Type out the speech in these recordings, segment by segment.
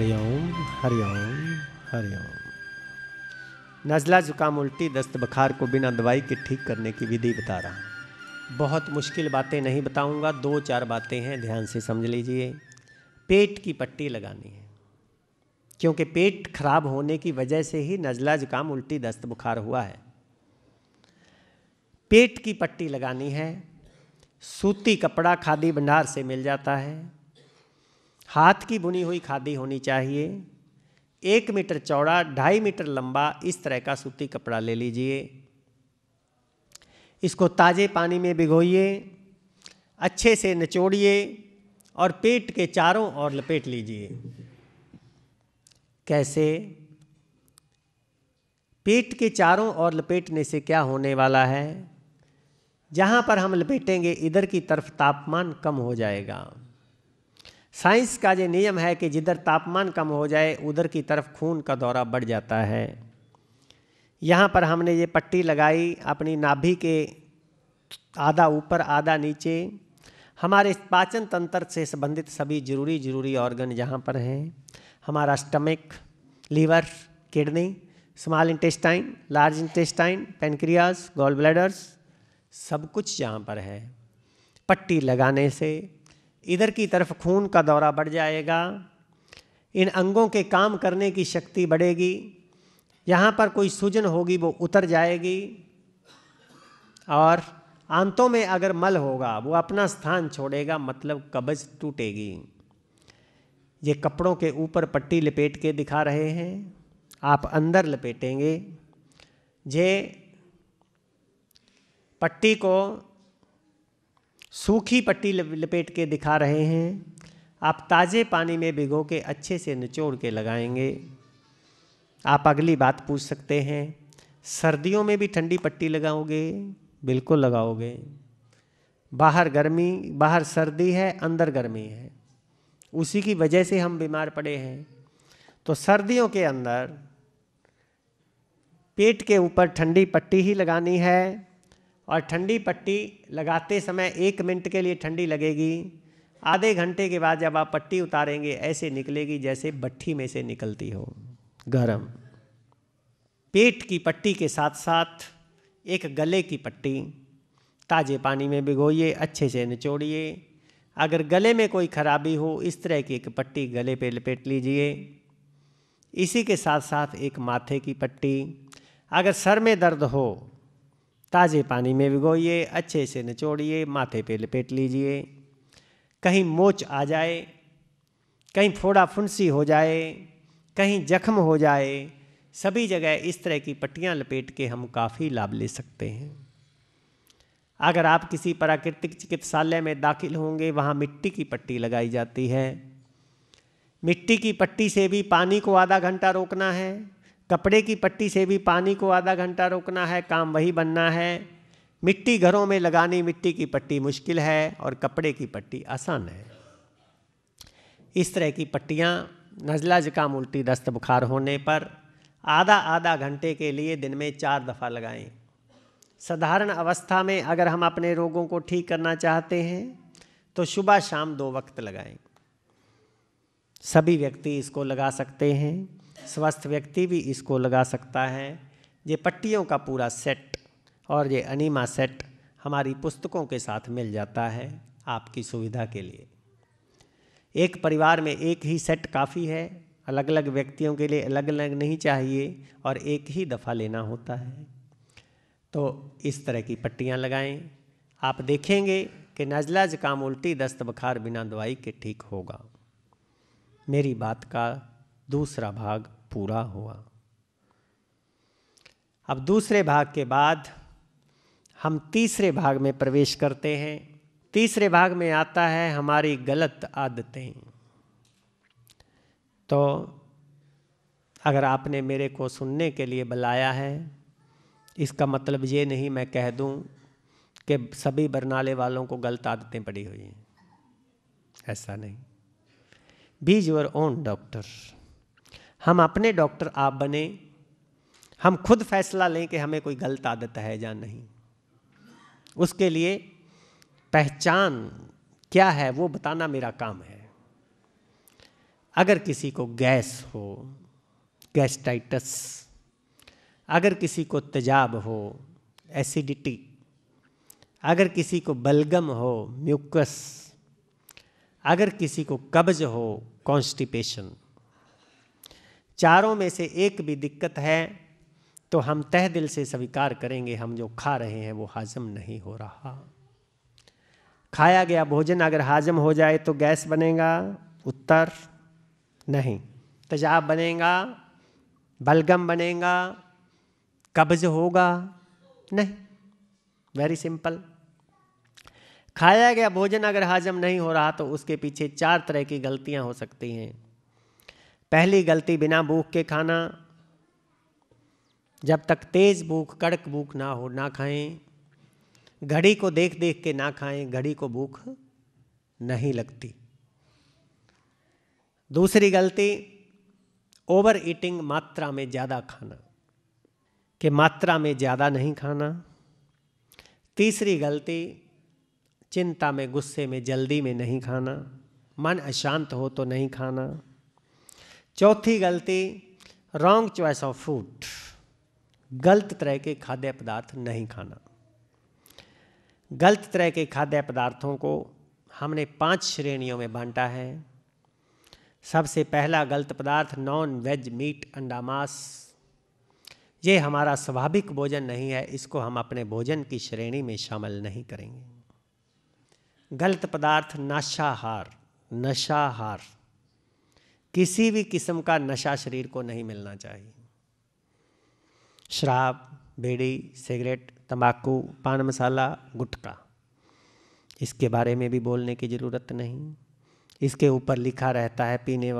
हरिओम हरिओम हरिओम नज़ला जुकाम उल्टी दस्त बुखार को बिना दवाई के ठीक करने की विधि बता रहा हूँ बहुत मुश्किल बातें नहीं बताऊंगा दो चार बातें हैं ध्यान से समझ लीजिए पेट की पट्टी लगानी है क्योंकि पेट खराब होने की वजह से ही नज़ला जुकाम उल्टी दस्त बुखार हुआ है पेट की पट्टी लगानी है सूती कपड़ा खादी भंडार से मिल जाता है हाथ की बुनी हुई खादी होनी चाहिए एक मीटर चौड़ा ढाई मीटर लंबा इस तरह का सूती कपड़ा ले लीजिए इसको ताज़े पानी में भिगोइए अच्छे से निचोड़िए और पेट के चारों ओर लपेट लीजिए कैसे पेट के चारों ओर लपेटने से क्या होने वाला है जहाँ पर हम लपेटेंगे इधर की तरफ तापमान कम हो जाएगा साइंस का ये नियम है कि जिधर तापमान कम हो जाए उधर की तरफ खून का दौरा बढ़ जाता है यहाँ पर हमने ये पट्टी लगाई अपनी नाभि के आधा ऊपर आधा नीचे हमारे पाचन तंत्र से संबंधित सभी जरूरी जरूरी ऑर्गन यहाँ पर हैं हमारा stomach liver kidney small intestine large intestine pancreas gall bladders सब कुछ यहाँ पर है पट्टी लगाने से इधर की तरफ खून का दौरा बढ़ जाएगा इन अंगों के काम करने की शक्ति बढ़ेगी यहाँ पर कोई सूजन होगी वो उतर जाएगी और आंतों में अगर मल होगा वो अपना स्थान छोड़ेगा मतलब कब्ज टूटेगी ये कपड़ों के ऊपर पट्टी लपेट के दिखा रहे हैं आप अंदर लपेटेंगे ये पट्टी को सूखी पट्टी लपेट के दिखा रहे हैं आप ताज़े पानी में भिगो के अच्छे से निचोड़ के लगाएंगे आप अगली बात पूछ सकते हैं सर्दियों में भी ठंडी पट्टी लगाओगे बिल्कुल लगाओगे बाहर गर्मी बाहर सर्दी है अंदर गर्मी है उसी की वजह से हम बीमार पड़े हैं तो सर्दियों के अंदर पेट के ऊपर ठंडी पट्टी ही लगानी है और ठंडी पट्टी लगाते समय एक मिनट के लिए ठंडी लगेगी आधे घंटे के बाद जब आप पट्टी उतारेंगे ऐसे निकलेगी जैसे भट्टी में से निकलती हो गरम पेट की पट्टी के साथ साथ एक गले की पट्टी ताजे पानी में भिगोइए अच्छे से निचोड़िए अगर गले में कोई खराबी हो इस तरह की एक पट्टी गले पे लपेट लीजिए इसी के साथ साथ एक माथे की पट्टी अगर सर में दर्द हो ताज़े पानी में भिगोइए अच्छे से निचोड़िए माथे पे लपेट लीजिए कहीं मोच आ जाए कहीं फोड़ा फुंसी हो जाए कहीं जख्म हो जाए सभी जगह इस तरह की पट्टियाँ लपेट के हम काफ़ी लाभ ले सकते हैं अगर आप किसी प्राकृतिक चिकित्सालय में दाखिल होंगे वहाँ मिट्टी की पट्टी लगाई जाती है मिट्टी की पट्टी से भी पानी को आधा घंटा रोकना है कपड़े की पट्टी से भी पानी को आधा घंटा रोकना है काम वही बनना है मिट्टी घरों में लगानी मिट्टी की पट्टी मुश्किल है और कपड़े की पट्टी आसान है इस तरह की पट्टियाँ नज़ला जुकाम उल्टी दस्त बुखार होने पर आधा आधा घंटे के लिए दिन में चार दफ़ा लगाएं साधारण अवस्था में अगर हम अपने रोगों को ठीक करना चाहते हैं तो सुबह शाम दो वक्त लगाएं सभी व्यक्ति इसको लगा सकते हैं स्वस्थ व्यक्ति भी इसको लगा सकता है ये पट्टियों का पूरा सेट और ये अनिमा सेट हमारी पुस्तकों के साथ मिल जाता है आपकी सुविधा के लिए एक परिवार में एक ही सेट काफ़ी है अलग अलग व्यक्तियों के लिए अलग अलग नहीं चाहिए और एक ही दफ़ा लेना होता है तो इस तरह की पट्टियाँ लगाएं आप देखेंगे कि नज़ला ज़ुकाम उल्टी दस्त बुखार बिना दवाई के ठीक होगा मेरी बात का दूसरा भाग पूरा हुआ अब दूसरे भाग के बाद हम तीसरे भाग में प्रवेश करते हैं तीसरे भाग में आता है हमारी गलत आदतें तो अगर आपने मेरे को सुनने के लिए बुलाया है इसका मतलब ये नहीं मैं कह दूं कि सभी बरनाले वालों को गलत आदतें पड़ी हुई हैं ऐसा नहीं बीज योर ओन डॉक्टर हम अपने डॉक्टर आप बने हम खुद फैसला लें कि हमें कोई गलत आदत है या नहीं उसके लिए पहचान क्या है वो बताना मेरा काम है अगर किसी को गैस हो गैस्टाइटस अगर किसी को तेजाब हो एसिडिटी अगर किसी को बलगम हो म्यूकस अगर किसी को कब्ज हो कॉन्स्टिपेशन चारों में से एक भी दिक्कत है तो हम तह दिल से स्वीकार करेंगे हम जो खा रहे हैं वो हाजम नहीं हो रहा खाया गया भोजन अगर हाजम हो जाए तो गैस बनेगा उत्तर नहीं तेजाब बनेगा बलगम बनेगा कब्ज होगा नहीं वेरी सिंपल खाया गया भोजन अगर हाजम नहीं हो रहा तो उसके पीछे चार तरह की गलतियां हो सकती हैं पहली गलती बिना भूख के खाना जब तक तेज़ भूख कड़क भूख ना हो ना खाएं घड़ी को देख देख के ना खाएं घड़ी को भूख नहीं लगती दूसरी गलती ओवर ईटिंग मात्रा में ज़्यादा खाना कि मात्रा में ज़्यादा नहीं खाना तीसरी गलती चिंता में गुस्से में जल्दी में नहीं खाना मन अशांत हो तो नहीं खाना चौथी गलती रॉन्ग चॉइस ऑफ फूड गलत तरह के खाद्य पदार्थ नहीं खाना गलत तरह के खाद्य पदार्थों को हमने पांच श्रेणियों में बांटा है सबसे पहला गलत पदार्थ नॉन वेज मीट अंडा मांस ये हमारा स्वाभाविक भोजन नहीं है इसको हम अपने भोजन की श्रेणी में शामिल नहीं करेंगे गलत पदार्थ नशाहार नशाहार किसी भी किस्म का नशा शरीर को नहीं मिलना चाहिए शराब बेड़ी सिगरेट तंबाकू पान मसाला गुटखा इसके बारे में भी बोलने की ज़रूरत नहीं इसके ऊपर लिखा रहता है पीने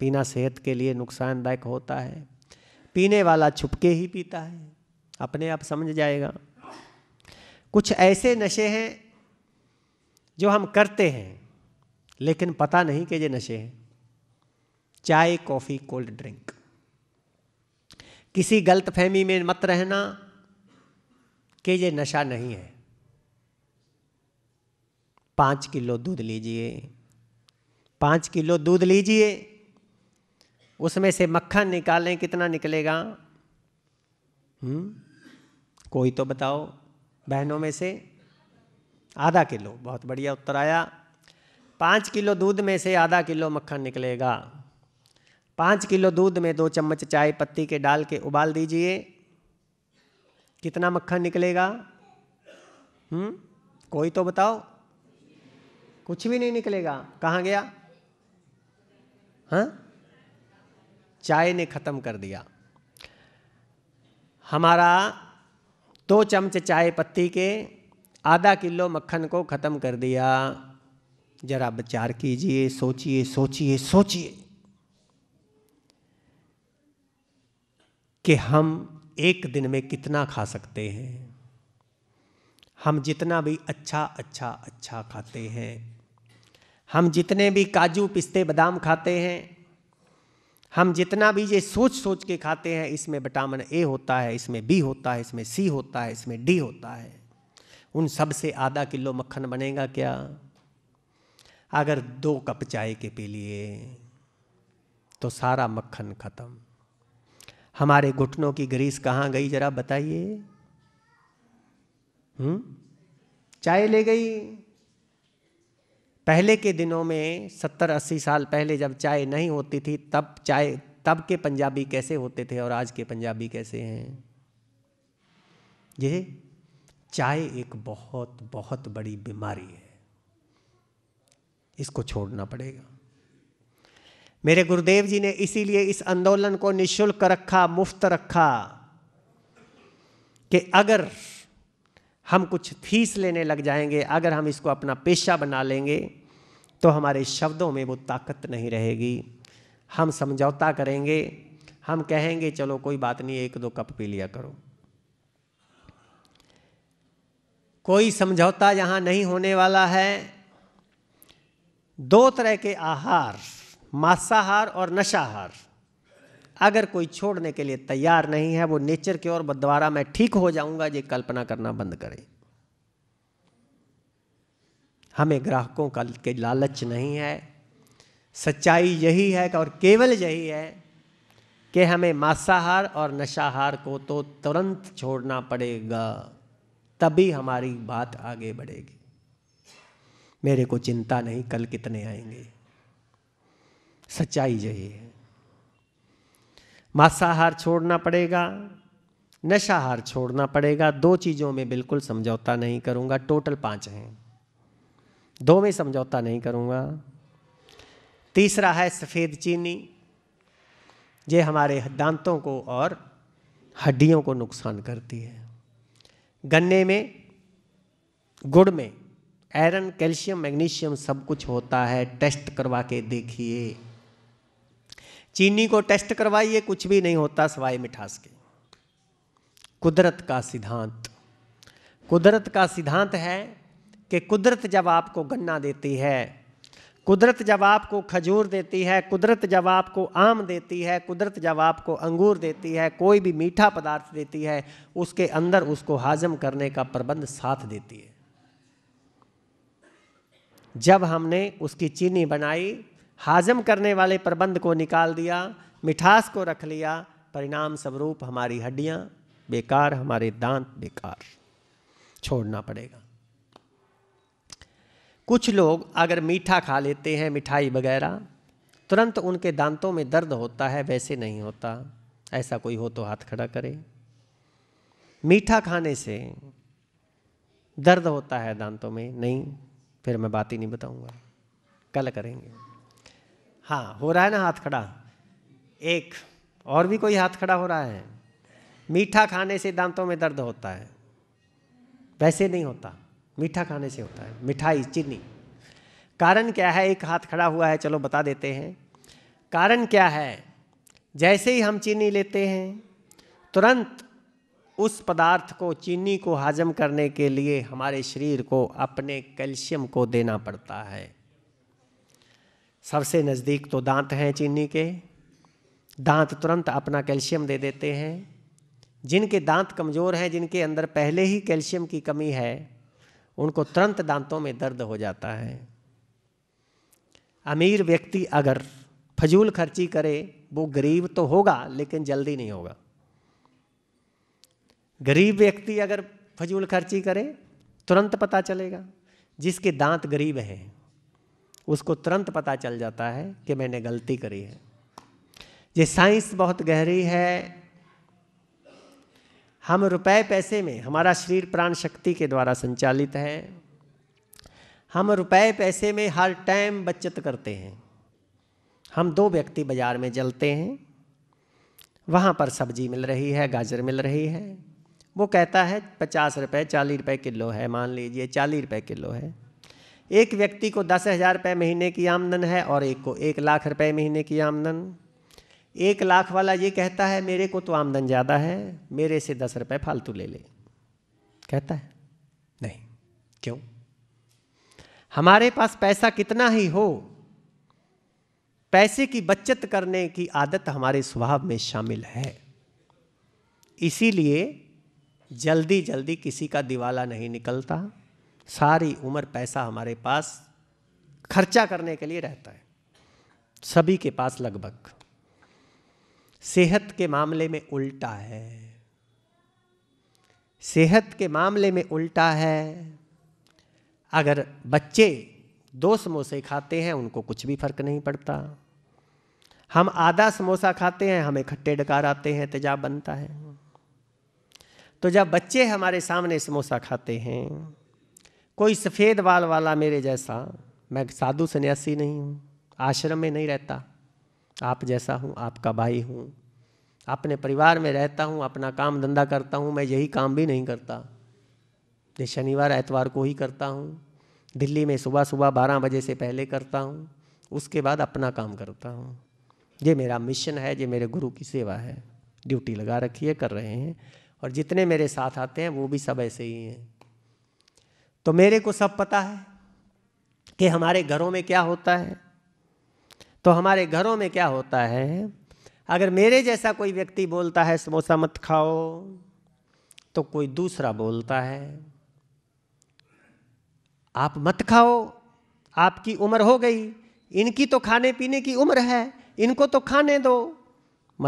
पीना सेहत के लिए नुकसानदायक होता है पीने वाला छुपके ही पीता है अपने आप समझ जाएगा कुछ ऐसे नशे हैं जो हम करते हैं लेकिन पता नहीं कि ये नशे हैं चाय कॉफ़ी कोल्ड ड्रिंक किसी गलत फहमी में मत रहना कि ये नशा नहीं है पाँच किलो दूध लीजिए पाँच किलो दूध लीजिए उसमें से मक्खन निकालें कितना निकलेगा हम्म कोई तो बताओ बहनों में से आधा किलो बहुत बढ़िया उत्तर आया पाँच किलो दूध में से आधा किलो मक्खन निकलेगा पाँच किलो दूध में दो चम्मच चाय पत्ती के डाल के उबाल दीजिए कितना मक्खन निकलेगा हम्म कोई तो बताओ कुछ भी नहीं निकलेगा कहाँ गया हाँ चाय ने ख़त्म कर दिया हमारा दो चम्मच चाय पत्ती के आधा किलो मक्खन को ख़त्म कर दिया ज़रा विचार कीजिए सोचिए सोचिए सोचिए कि हम एक दिन में कितना खा सकते हैं हम जितना भी अच्छा अच्छा अच्छा खाते हैं हम जितने भी काजू पिस्ते बादाम खाते हैं हम जितना भी ये सोच सोच के खाते हैं इसमें विटामिन ए होता है इसमें बी होता है इसमें सी होता है इसमें डी होता है उन सब से आधा किलो मक्खन बनेगा क्या अगर दो कप चाय के पी लिए तो सारा मक्खन खत्म हमारे घुटनों की ग्रीस कहाँ गई जरा बताइए हम्म? चाय ले गई पहले के दिनों में सत्तर अस्सी साल पहले जब चाय नहीं होती थी तब चाय तब के पंजाबी कैसे होते थे और आज के पंजाबी कैसे हैं ये चाय एक बहुत बहुत बड़ी बीमारी है इसको छोड़ना पड़ेगा मेरे गुरुदेव जी ने इसीलिए इस आंदोलन को निशुल्क रखा मुफ्त रखा कि अगर हम कुछ फीस लेने लग जाएंगे अगर हम इसको अपना पेशा बना लेंगे तो हमारे शब्दों में वो ताकत नहीं रहेगी हम समझौता करेंगे हम कहेंगे चलो कोई बात नहीं एक दो कप पी लिया करो कोई समझौता यहाँ नहीं होने वाला है दो तरह के आहार मांसाहार और नशाहार अगर कोई छोड़ने के लिए तैयार नहीं है वो नेचर की ओर बदवारा मैं ठीक हो जाऊंगा ये कल्पना करना बंद करें हमें ग्राहकों का के लालच नहीं है सच्चाई यही है और केवल यही है कि हमें मांसाहार और नशाहार को तो तुरंत छोड़ना पड़ेगा तभी हमारी बात आगे बढ़ेगी मेरे को चिंता नहीं कल कितने आएंगे सच्चाई है मांसाहार छोड़ना पड़ेगा नशाहार छोड़ना पड़ेगा दो चीज़ों में बिल्कुल समझौता नहीं करूँगा टोटल पाँच हैं दो में समझौता नहीं करूँगा तीसरा है सफ़ेद चीनी ये हमारे दांतों को और हड्डियों को नुकसान करती है गन्ने में गुड़ में आयरन कैल्शियम मैग्नीशियम सब कुछ होता है टेस्ट करवा के देखिए चीनी को टेस्ट करवाइए कुछ भी नहीं होता सवाई मिठास के कुदरत का सिद्धांत कुदरत का सिद्धांत है कि कुदरत जब आपको गन्ना देती है कुदरत जब आपको खजूर देती है कुदरत जब आपको आम देती है कुदरत जब आपको अंगूर देती है कोई भी मीठा पदार्थ देती है उसके अंदर उसको हाजम करने का प्रबंध साथ देती है जब हमने उसकी चीनी बनाई हाजम करने वाले प्रबंध को निकाल दिया मिठास को रख लिया परिणाम स्वरूप हमारी हड्डियाँ बेकार हमारे दांत बेकार छोड़ना पड़ेगा कुछ लोग अगर मीठा खा लेते हैं मिठाई वगैरह तुरंत उनके दांतों में दर्द होता है वैसे नहीं होता ऐसा कोई हो तो हाथ खड़ा करे मीठा खाने से दर्द होता है दांतों में नहीं फिर मैं बात ही नहीं बताऊंगा कल करेंगे हाँ हो रहा है ना हाथ खड़ा एक और भी कोई हाथ खड़ा हो रहा है मीठा खाने से दांतों में दर्द होता है वैसे नहीं होता मीठा खाने से होता है मिठाई चीनी कारण क्या है एक हाथ खड़ा हुआ है चलो बता देते हैं कारण क्या है जैसे ही हम चीनी लेते हैं तुरंत उस पदार्थ को चीनी को हाजम करने के लिए हमारे शरीर को अपने कैल्शियम को देना पड़ता है सबसे नज़दीक तो दांत हैं चीनी के दांत तुरंत अपना कैल्शियम दे देते हैं जिनके दांत कमज़ोर हैं जिनके अंदर पहले ही कैल्शियम की कमी है उनको तुरंत दांतों में दर्द हो जाता है अमीर व्यक्ति अगर फजूल खर्ची करे वो गरीब तो होगा लेकिन जल्दी नहीं होगा गरीब व्यक्ति अगर फजूल खर्ची करे तुरंत पता चलेगा जिसके दांत गरीब हैं उसको तुरंत पता चल जाता है कि मैंने गलती करी है ये साइंस बहुत गहरी है हम रुपए पैसे में हमारा शरीर प्राण शक्ति के द्वारा संचालित है हम रुपए पैसे में हर टाइम बचत करते हैं हम दो व्यक्ति बाज़ार में जलते हैं वहाँ पर सब्जी मिल रही है गाजर मिल रही है वो कहता है पचास रुपए चालीस रुपए किलो है मान लीजिए चालीस रुपए किलो है एक व्यक्ति को दस हज़ार रुपये महीने की आमदन है और एक को एक लाख रुपये महीने की आमदन एक लाख वाला ये कहता है मेरे को तो आमदन ज़्यादा है मेरे से दस रुपये फालतू ले ले कहता है नहीं क्यों हमारे पास पैसा कितना ही हो पैसे की बचत करने की आदत हमारे स्वभाव में शामिल है इसीलिए जल्दी जल्दी किसी का दिवाला नहीं निकलता सारी उम्र पैसा हमारे पास खर्चा करने के लिए रहता है सभी के पास लगभग सेहत के मामले में उल्टा है सेहत के मामले में उल्टा है अगर बच्चे दो समोसे खाते हैं उनको कुछ भी फर्क नहीं पड़ता हम आधा समोसा खाते हैं हमें खट्टे डकार आते हैं तेजाब बनता है तो जब बच्चे हमारे सामने समोसा खाते हैं कोई सफ़ेद बाल वाला मेरे जैसा मैं साधु सन्यासी नहीं हूँ आश्रम में नहीं रहता आप जैसा हूँ आपका भाई हूँ अपने परिवार में रहता हूँ अपना काम धंधा करता हूँ मैं यही काम भी नहीं करता ये शनिवार एतवार को ही करता हूँ दिल्ली में सुबह सुबह बारह बजे से पहले करता हूँ उसके बाद अपना काम करता हूँ ये मेरा मिशन है ये मेरे गुरु की सेवा है ड्यूटी लगा रखी है कर रहे हैं और जितने मेरे साथ आते हैं वो भी सब ऐसे ही हैं तो मेरे को सब पता है कि हमारे घरों में क्या होता है तो हमारे घरों में क्या होता है अगर मेरे जैसा कोई व्यक्ति बोलता है समोसा मत खाओ तो कोई दूसरा बोलता है आप मत खाओ आपकी उम्र हो गई इनकी तो खाने पीने की उम्र है इनको तो खाने दो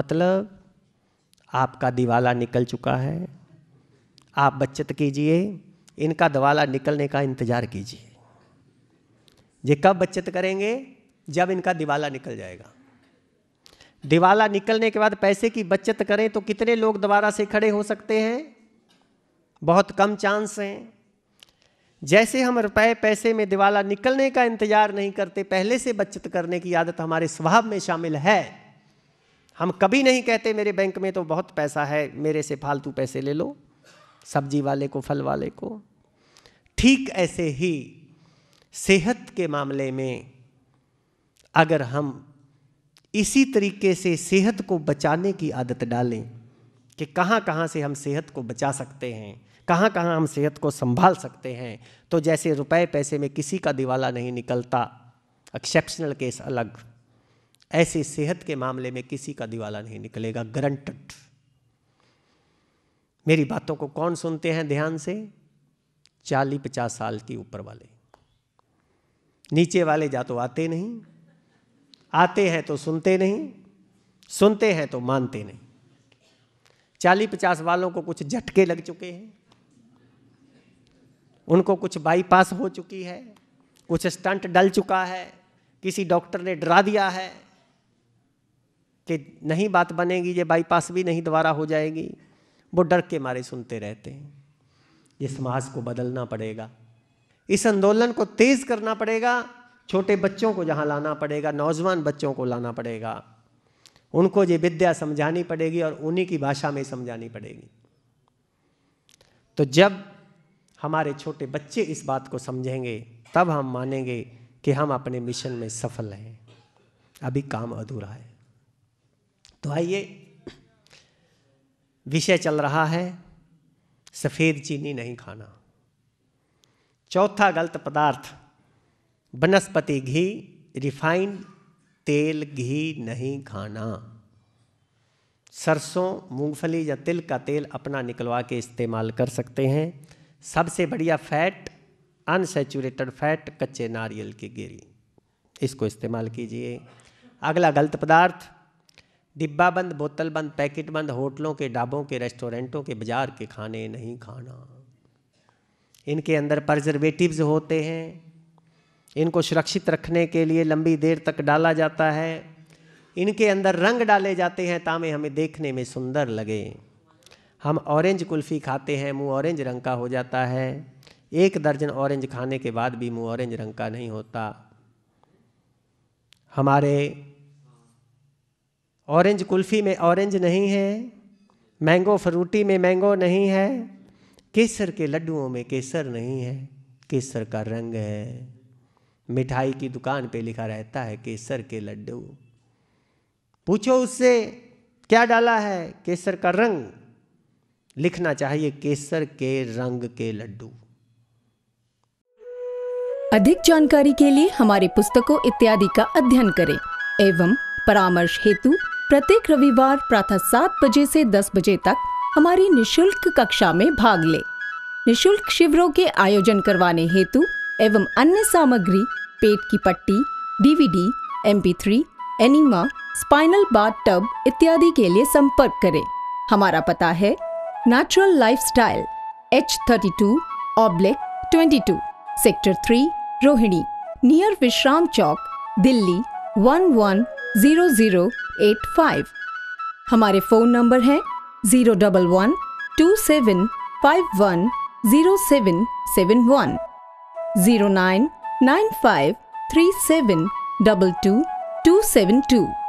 मतलब आपका दिवाला निकल चुका है आप बचत कीजिए इनका दवाला निकलने का इंतज़ार कीजिए ये कब बचत करेंगे जब इनका दिवाला निकल जाएगा दिवाला निकलने के बाद पैसे की बचत करें तो कितने लोग दोबारा से खड़े हो सकते हैं बहुत कम चांस हैं जैसे हम रुपए पैसे में दिवाला निकलने का इंतजार नहीं करते पहले से बचत करने की आदत हमारे स्वभाव में शामिल है हम कभी नहीं कहते मेरे बैंक में तो बहुत पैसा है मेरे से फालतू पैसे ले लो सब्जी वाले को फल वाले को ठीक ऐसे ही सेहत के मामले में अगर हम इसी तरीके से सेहत को बचाने की आदत डालें कि कहाँ कहाँ से हम सेहत को बचा सकते हैं कहाँ कहाँ हम सेहत को संभाल सकते हैं तो जैसे रुपए पैसे में किसी का दिवाला नहीं निकलता एक्सेप्शनल केस अलग ऐसे सेहत के मामले में किसी का दिवाला नहीं निकलेगा ग्रंटड मेरी बातों को कौन सुनते हैं ध्यान से चालीस पचास साल की ऊपर वाले नीचे वाले जा तो आते नहीं आते हैं तो सुनते नहीं सुनते हैं तो मानते नहीं चालीस पचास वालों को कुछ झटके लग चुके हैं उनको कुछ बाईपास हो चुकी है कुछ स्टंट डल चुका है किसी डॉक्टर ने डरा दिया है कि नहीं बात बनेगी ये बाईपास भी नहीं दोबारा हो जाएगी वो डर के मारे सुनते रहते हैं ये समाज को बदलना पड़ेगा इस आंदोलन को तेज करना पड़ेगा छोटे बच्चों को जहां लाना पड़ेगा नौजवान बच्चों को लाना पड़ेगा उनको ये विद्या समझानी पड़ेगी और उन्हीं की भाषा में समझानी पड़ेगी तो जब हमारे छोटे बच्चे इस बात को समझेंगे तब हम मानेंगे कि हम अपने मिशन में सफल हैं अभी काम अधूरा है तो आइए विषय चल रहा है सफ़ेद चीनी नहीं खाना चौथा गलत पदार्थ वनस्पति घी रिफाइंड तेल घी नहीं खाना सरसों मूंगफली या तिल का तेल अपना निकलवा के इस्तेमाल कर सकते हैं सबसे बढ़िया फैट अनसेचुरेटेड फैट कच्चे नारियल की गिरी इसको इस्तेमाल कीजिए अगला गलत पदार्थ डिब्बा बंद बोतल बंद पैकेट बंद होटलों के ढाबों के रेस्टोरेंटों के बाजार के खाने नहीं खाना इनके अंदर प्रजर्वेटिव्स होते हैं इनको सुरक्षित रखने के लिए लंबी देर तक डाला जाता है इनके अंदर रंग डाले जाते हैं तामे हमें देखने में सुंदर लगे हम ऑरेंज कुल्फ़ी खाते हैं मुंह ऑरेंज रंग का हो जाता है एक दर्जन ऑरेंज खाने के बाद भी मुंह ऑरेंज रंग का नहीं होता हमारे ऑरेंज कुल्फ़ी में ऑरेंज नहीं है मैंगो फ्रूटी में मैंगो नहीं है केसर के लड्डुओं में केसर नहीं है केसर का रंग है मिठाई की दुकान पे लिखा रहता है केसर के लड्डू पूछो उससे क्या डाला है केसर का रंग लिखना चाहिए केसर के रंग के लड्डू अधिक जानकारी के लिए हमारे पुस्तकों इत्यादि का अध्ययन करें एवं परामर्श हेतु प्रत्येक रविवार प्रातः सात बजे से दस बजे तक हमारी निशुल्क कक्षा में भाग ले निशुल्क शिविरों के आयोजन करवाने हेतु एवं अन्य सामग्री पेट की पट्टी DVD MP enema spinal bath tub इत्यादि के लिए संपर्क करें हमारा पता है natural life style H thirty two oblique twenty two sector three Rohini near Vishram Chowk Delhi one one zero zero eight five हमारे फ़ोन नंबर हैं zero double one two seven five one zero seven seven one zero nine nine five three seven double two two seven to